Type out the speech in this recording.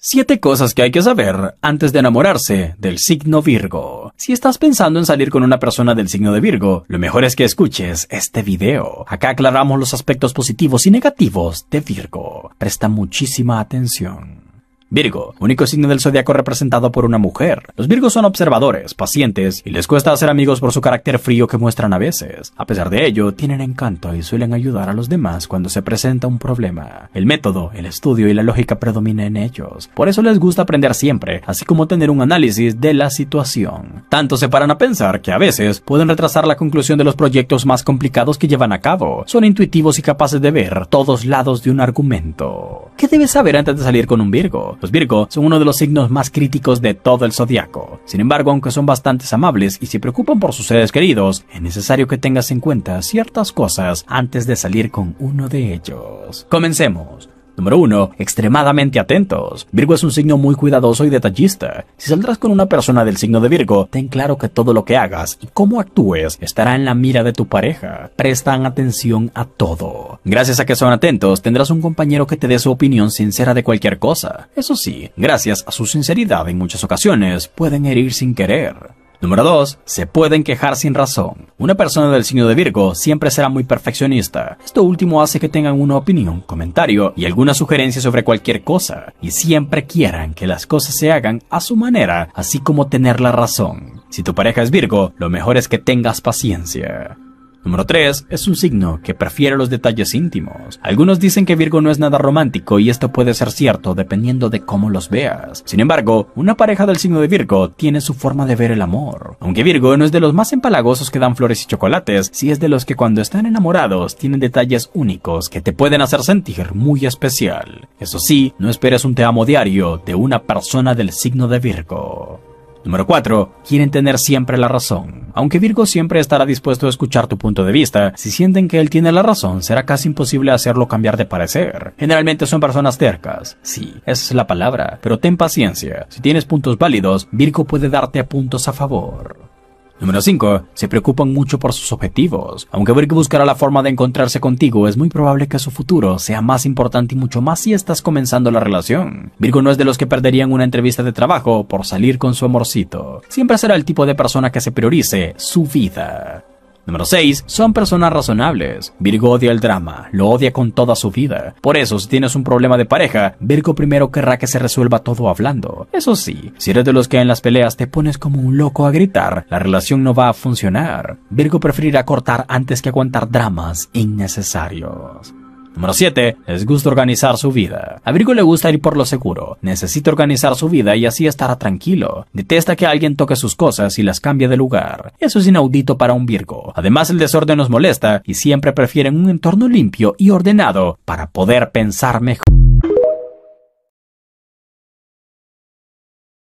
Siete cosas que hay que saber antes de enamorarse del signo Virgo. Si estás pensando en salir con una persona del signo de Virgo, lo mejor es que escuches este video. Acá aclaramos los aspectos positivos y negativos de Virgo. Presta muchísima atención. Virgo, único signo del zodiaco representado por una mujer. Los Virgos son observadores, pacientes y les cuesta hacer amigos por su carácter frío que muestran a veces. A pesar de ello, tienen encanto y suelen ayudar a los demás cuando se presenta un problema. El método, el estudio y la lógica predominan en ellos. Por eso les gusta aprender siempre, así como tener un análisis de la situación. Tanto se paran a pensar que a veces pueden retrasar la conclusión de los proyectos más complicados que llevan a cabo. Son intuitivos y capaces de ver todos lados de un argumento. ¿Qué debes saber antes de salir con un Virgo? Pues Virgo son uno de los signos más críticos de todo el zodiaco. Sin embargo, aunque son bastantes amables y se preocupan por sus seres queridos, es necesario que tengas en cuenta ciertas cosas antes de salir con uno de ellos. Comencemos. Número 1. Extremadamente atentos. Virgo es un signo muy cuidadoso y detallista. Si saldrás con una persona del signo de Virgo, ten claro que todo lo que hagas y cómo actúes estará en la mira de tu pareja. Prestan atención a todo. Gracias a que son atentos, tendrás un compañero que te dé su opinión sincera de cualquier cosa. Eso sí, gracias a su sinceridad en muchas ocasiones, pueden herir sin querer. Número 2. Se pueden quejar sin razón. Una persona del signo de Virgo siempre será muy perfeccionista. Esto último hace que tengan una opinión, comentario y alguna sugerencia sobre cualquier cosa, y siempre quieran que las cosas se hagan a su manera, así como tener la razón. Si tu pareja es Virgo, lo mejor es que tengas paciencia. Número 3. Es un signo que prefiere los detalles íntimos. Algunos dicen que Virgo no es nada romántico y esto puede ser cierto dependiendo de cómo los veas. Sin embargo, una pareja del signo de Virgo tiene su forma de ver el amor. Aunque Virgo no es de los más empalagosos que dan flores y chocolates, sí es de los que cuando están enamorados tienen detalles únicos que te pueden hacer sentir muy especial. Eso sí, no esperes un te amo diario de una persona del signo de Virgo. Número 4. Quieren tener siempre la razón. Aunque Virgo siempre estará dispuesto a escuchar tu punto de vista, si sienten que él tiene la razón, será casi imposible hacerlo cambiar de parecer. Generalmente son personas tercas. Sí, esa es la palabra, pero ten paciencia. Si tienes puntos válidos, Virgo puede darte puntos a favor. Número 5. Se preocupan mucho por sus objetivos. Aunque Virgo buscará la forma de encontrarse contigo, es muy probable que su futuro sea más importante y mucho más si estás comenzando la relación. Virgo no es de los que perderían una entrevista de trabajo por salir con su amorcito. Siempre será el tipo de persona que se priorice su vida. Número 6. Son personas razonables. Virgo odia el drama, lo odia con toda su vida. Por eso, si tienes un problema de pareja, Virgo primero querrá que se resuelva todo hablando. Eso sí, si eres de los que en las peleas te pones como un loco a gritar, la relación no va a funcionar. Virgo preferirá cortar antes que aguantar dramas innecesarios. Número 7. Les gusta organizar su vida. A Virgo le gusta ir por lo seguro. Necesita organizar su vida y así estará tranquilo. Detesta que alguien toque sus cosas y las cambie de lugar. Eso es inaudito para un Virgo. Además, el desorden nos molesta y siempre prefieren un entorno limpio y ordenado para poder pensar mejor.